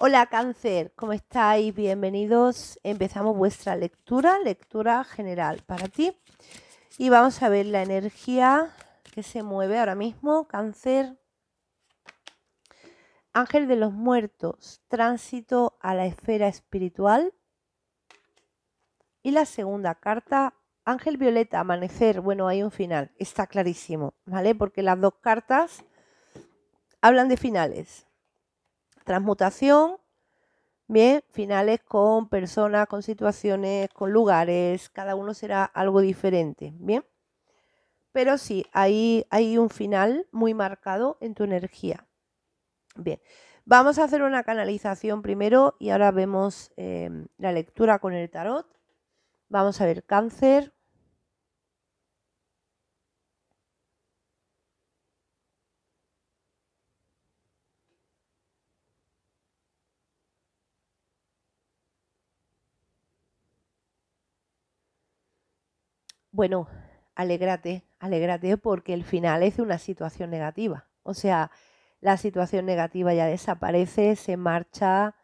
Hola cáncer, ¿cómo estáis? Bienvenidos. Empezamos vuestra lectura, lectura general para ti. Y vamos a ver la energía que se mueve ahora mismo, cáncer. Ángel de los muertos, tránsito a la esfera espiritual. Y la segunda carta, Ángel Violeta, amanecer. Bueno, hay un final, está clarísimo, ¿vale? Porque las dos cartas hablan de finales transmutación, bien, finales con personas, con situaciones, con lugares, cada uno será algo diferente, bien. Pero sí, ahí hay un final muy marcado en tu energía. Bien, vamos a hacer una canalización primero y ahora vemos em, la lectura con el tarot. Vamos a ver cáncer. bueno, alégrate, alégrate porque el final es una situación negativa. O sea, la situación negativa ya desaparece, se marcha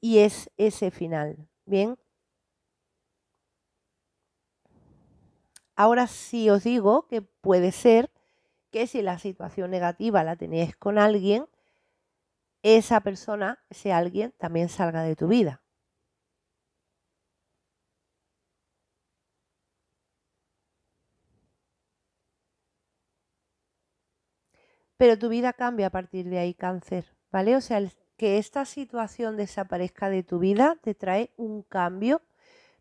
y es ese final. Bien. Ahora sí os digo que puede ser que si la situación negativa la tenéis con alguien, esa persona, ese alguien, también salga de tu vida. Pero tu vida cambia a partir de ahí, cáncer, ¿vale? O sea, que esta situación desaparezca de tu vida te trae un cambio,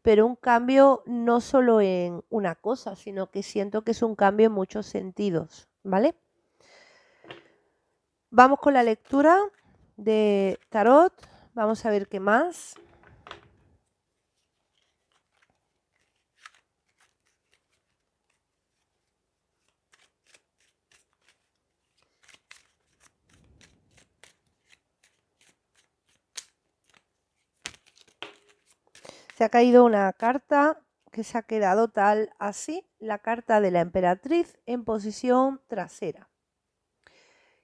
pero un cambio no solo en una cosa, sino que siento que es un cambio en muchos sentidos, ¿vale? Vamos con la lectura de tarot, vamos a ver qué más. se ha caído una carta que se ha quedado tal así, la carta de la emperatriz en posición trasera.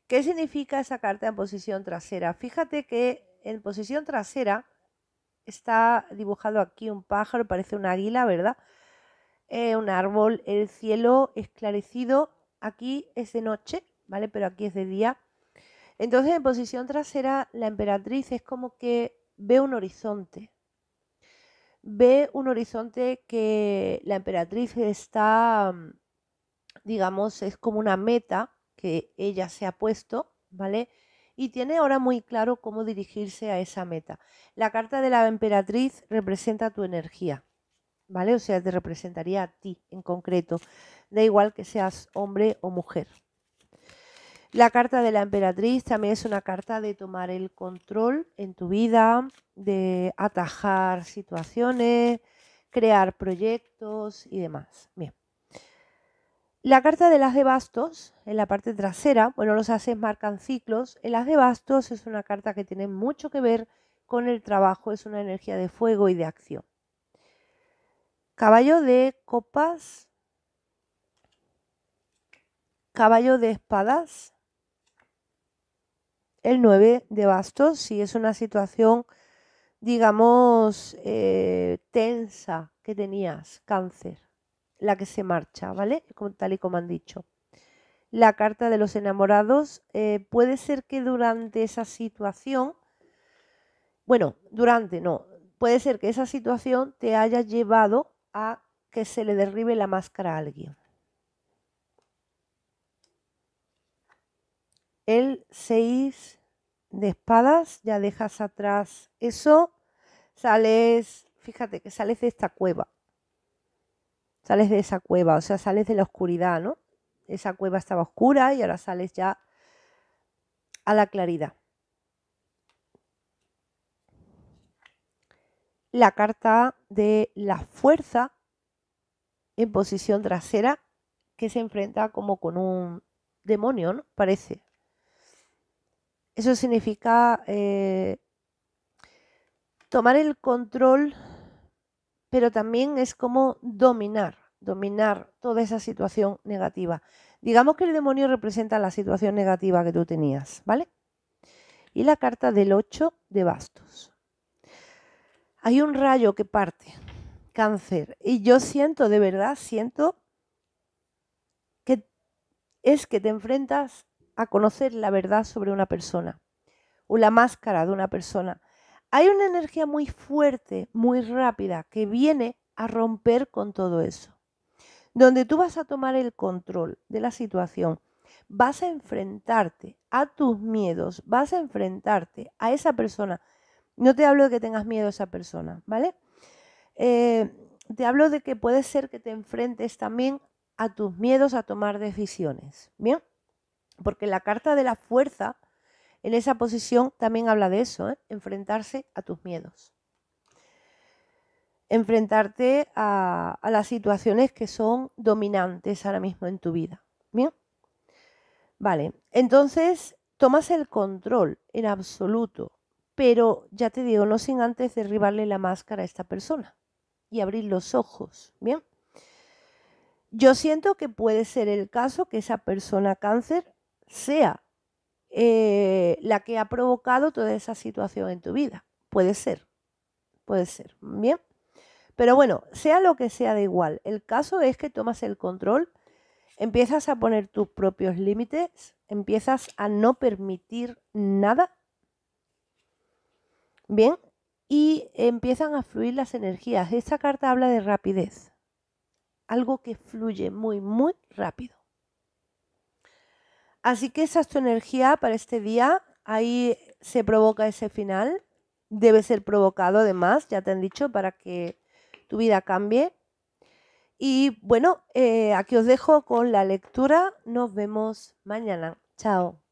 ¿Qué significa esa carta en posición trasera? Fíjate que en posición trasera está dibujado aquí un pájaro, parece un águila, ¿verdad? Eh, un árbol, el cielo esclarecido, aquí es de noche, ¿vale? Pero aquí es de día. Entonces en posición trasera la emperatriz es como que ve un horizonte, ve un horizonte que la emperatriz está, mm, digamos, es como una meta que ella se ha puesto, ¿vale? Y tiene ahora muy claro cómo dirigirse a esa meta. La carta de la emperatriz representa tu energía, ¿vale? O sea, te representaría a ti en concreto, da igual que seas hombre o mujer. La carta de la emperatriz también es una carta de tomar el control en tu vida, de atajar situaciones, crear proyectos y demás. Bien. La carta de las de bastos, en la parte trasera, bueno, los haces marcan ciclos. El las de bastos es una carta que tiene mucho que ver con el trabajo, es una energía de fuego y de acción. Caballo de copas, caballo de espadas, el 9 de bastos, si es una situación, digamos, eh, tensa que tenías, cáncer, la que se marcha, ¿vale? Tal y como han dicho. La carta de los enamorados eh, puede ser que durante esa situación, bueno, durante no, puede ser que esa situación te haya llevado a que se le derribe la máscara a alguien. El 6 de espadas, ya dejas atrás eso, sales, fíjate que sales de esta cueva, sales de esa cueva, o sea, sales de la oscuridad, ¿no? Esa cueva estaba oscura y ahora sales ya a la claridad. La carta de la fuerza en posición trasera que se enfrenta como con un demonio, ¿no? Parece, eso significa eh, tomar el control, pero también es como dominar, dominar toda esa situación negativa. Digamos que el demonio representa la situación negativa que tú tenías, ¿vale? Y la carta del 8 de bastos. Hay un rayo que parte, cáncer, y yo siento, de verdad, siento que es que te enfrentas a conocer la verdad sobre una persona o la máscara de una persona. Hay una energía muy fuerte, muy rápida, que viene a romper con todo eso. Donde tú vas a tomar el control de la situación, vas a enfrentarte a tus miedos, vas a enfrentarte a esa persona. No te hablo de que tengas miedo a esa persona, ¿vale? Eh, te hablo de que puede ser que te enfrentes también a tus miedos a tomar decisiones, ¿bien? porque la carta de la fuerza en esa posición también habla de eso, ¿eh? enfrentarse a tus miedos. Enfrentarte a, a, las situaciones que son dominantes ahora mismo en tu vida. ¿Bien? Vale, entonces tomas el control en absoluto, pero ya te digo, no sin antes derribarle la máscara a esta persona y abrir los ojos. ¿Bien? Yo siento que puede ser el caso que esa persona cáncer sea eh, la que ha provocado toda esa situación en tu vida. Puede ser, puede ser, ¿bien? Pero bueno, sea lo que sea, da igual. El caso es que tomas el control, empiezas a poner tus propios límites, empiezas a no permitir nada, ¿bien? Y empiezan a fluir las energías. Esta carta habla de rapidez, algo que fluye muy, muy rápido. Así que esa es tu energía para este día. Ahí se provoca ese final. Debe ser provocado además, ya te han dicho, para que tu vida cambie. Y bueno, eh, aquí os dejo con la lectura. Nos vemos mañana. Chao.